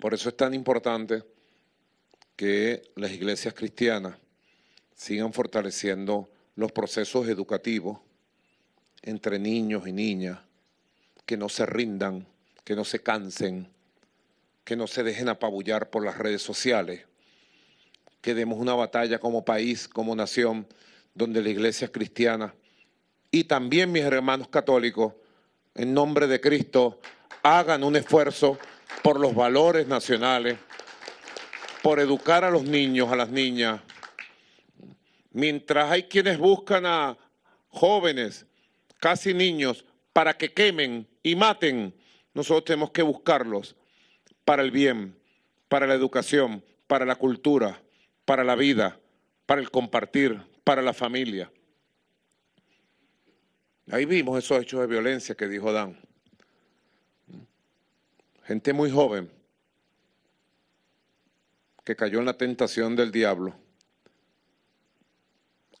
Por eso es tan importante que las iglesias cristianas sigan fortaleciendo los procesos educativos entre niños y niñas, que no se rindan, que no se cansen, que no se dejen apabullar por las redes sociales, que demos una batalla como país, como nación, donde la iglesia cristiana y también mis hermanos católicos, en nombre de Cristo, hagan un esfuerzo por los valores nacionales, por educar a los niños, a las niñas. Mientras hay quienes buscan a jóvenes, casi niños, para que quemen y maten, nosotros tenemos que buscarlos para el bien, para la educación, para la cultura, para la vida, para el compartir, para la familia. Ahí vimos esos hechos de violencia que dijo Dan gente muy joven que cayó en la tentación del diablo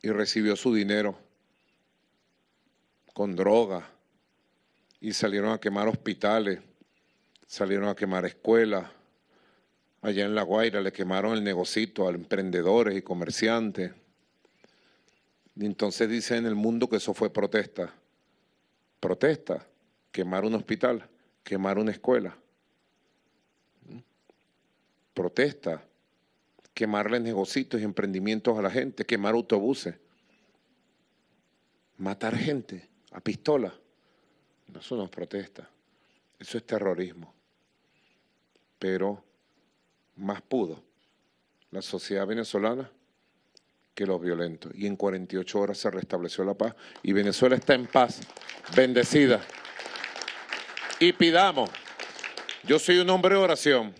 y recibió su dinero con droga y salieron a quemar hospitales, salieron a quemar escuelas. Allá en La Guaira le quemaron el negocito a emprendedores y comerciantes. Y entonces dicen en el mundo que eso fue protesta. Protesta, quemar un hospital, quemar una escuela protesta, quemarle negocios y emprendimientos a la gente, quemar autobuses, matar gente a pistola. eso no es protesta, eso es terrorismo. Pero más pudo la sociedad venezolana que los violentos. Y en 48 horas se restableció la paz y Venezuela está en paz, bendecida. Y pidamos, yo soy un hombre de oración,